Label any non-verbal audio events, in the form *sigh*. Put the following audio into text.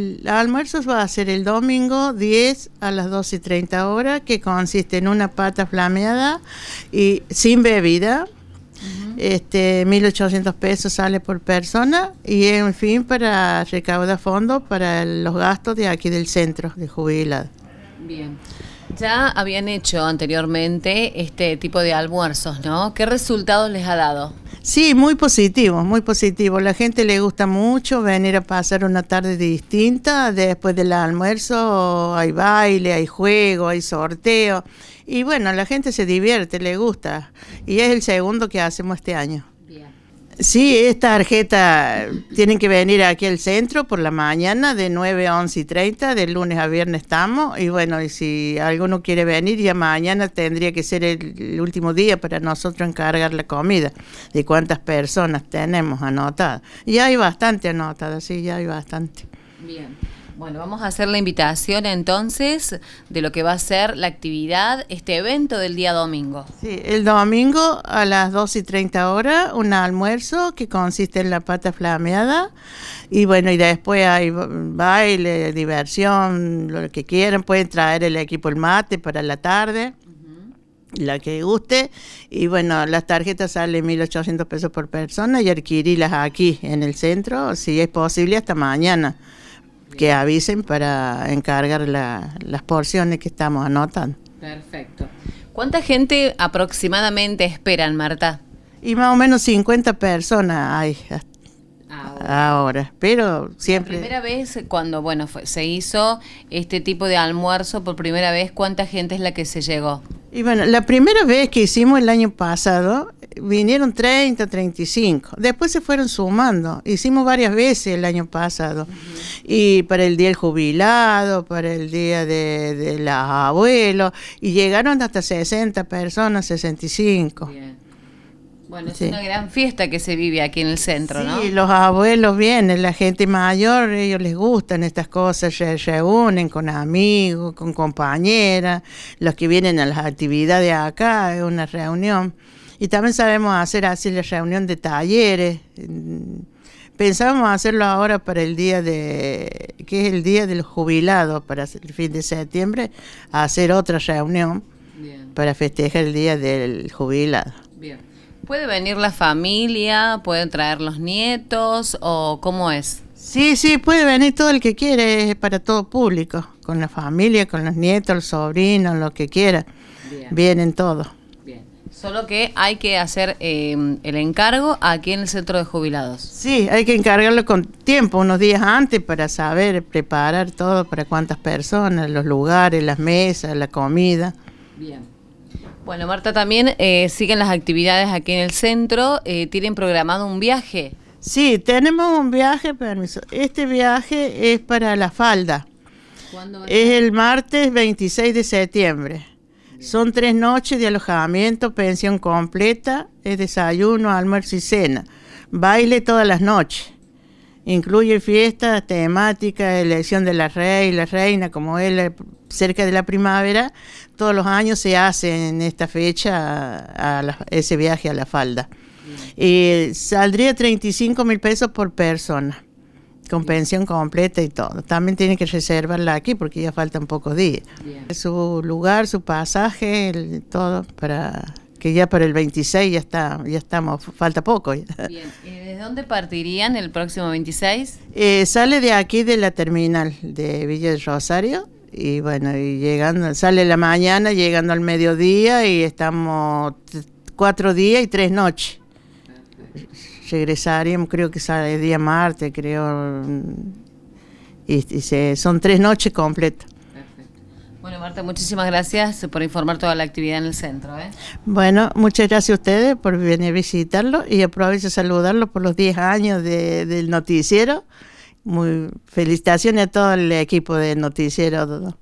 El almuerzo va a ser el domingo 10 a las 12 y 30 horas, que consiste en una pata flameada y sin bebida. Este, 1.800 pesos sale por persona y en fin para recaudar fondos para los gastos de aquí del centro de jubilados. Bien. Ya habían hecho anteriormente este tipo de almuerzos, ¿no? ¿Qué resultados les ha dado? Sí, muy positivo, muy positivo. La gente le gusta mucho venir a pasar una tarde distinta. Después del almuerzo hay baile, hay juego, hay sorteo. Y bueno, la gente se divierte, le gusta. Y es el segundo que hacemos este año. Sí, esta tarjeta tienen que venir aquí al centro por la mañana de 9 a 11 y 30, de lunes a viernes estamos. Y bueno, y si alguno quiere venir, ya mañana tendría que ser el, último día para nosotros encargar la comida, de cuántas personas tenemos anotadas. Ya hay bastante anotadas, sí, ya hay bastante. Bien. Bueno, vamos a hacer la invitación entonces de lo que va a ser la actividad, este evento del día domingo. Sí, el domingo a las 2 y 30 horas, un almuerzo que consiste en la pata flameada. Y bueno, y después hay baile, diversión, lo que quieran. Pueden traer el equipo el mate para la tarde la que guste. Y bueno, las tarjetas salen 1.800 pesos por persona y adquirirlas aquí en el centro, si es posible, hasta mañana que avisen para encargar las porciones que estamos anotando. Perfecto. ¿Cuánta gente aproximadamente esperan, Marta? Y más o menos 50 personas hay ahora. pero siempre... La primera vez cuando, bueno, se hizo este tipo de almuerzo por primera vez, ¿cuánta gente es la que se llegó? Y bueno, la primera vez que hicimos el año pasado, vinieron 30, 35. Después se fueron sumando. Hicimos varias veces el año pasado. Y para el Día del Jubilado, para el Día de, de los Abuelos. Y llegaron hasta 60 personas, 65. Bueno, es una gran fiesta que se vive aquí en el centro, ¿no? Sí, los abuelos vienen, la gente mayor, ellos les gustan estas cosas, se reúnen con amigos, con compañeras, los que vienen a las actividades acá, es una reunión. Y también sabemos hacer así la reunión de talleres. Pensábamos hacerlo ahora para el día de, que es el día del jubilado, para el fin de septiembre, hacer otra reunión para festejar el día del jubilado. Bien. ¿Puede venir la familia? ¿Pueden traer los nietos? ¿O cómo es? Sí, sí, puede venir todo el que quiere, es para todo público, con la familia, con los nietos, el sobrino, lo que quiera. Vienen todos. Bien. Solo que hay que hacer eh, el encargo aquí en el centro de jubilados. Sí, hay que encargarlo con tiempo, unos días antes, para saber preparar todo para cuántas personas, los lugares, las mesas, la comida. Bien. Bueno, Marta, también eh, siguen las actividades aquí en el centro. Eh, ¿Tienen programado un viaje? Sí, tenemos un viaje, permiso. Este viaje es para la falda. ¿Cuándo Es el martes 26 de septiembre. Son tres noches de alojamiento, pensión completa, desayuno, almuerzo y cena. Baile todas las noches. Incluye fiestas temáticas, elección de la rey y la reina, como es cerca de la primavera. Todos los años se hace en esta fecha ese viaje a la falda. Y saldría 35 mil pesos por persona con pensión completa y todo. También tiene que reservarla aquí porque ya faltan pocos días. Su lugar, su pasaje, todo para que ya para el 26 ya está, ya estamos, falta poco. *laughs* Bien. de dónde partirían el próximo 26? Eh, sale de aquí de la terminal de Villa del Rosario y bueno, y llegando, sale la mañana, llegando al mediodía y estamos cuatro días y tres noches regresaríamos, creo que sale día martes, creo. Y, se, son tres noches completas. Bueno, Marta, muchísimas gracias por informar toda la actividad en el centro. ¿eh? Bueno, muchas gracias a ustedes por venir a visitarlo y aprovecho saludarlo por los 10 años del noticiero. Muy felicitaciones a todo el equipo del noticiero.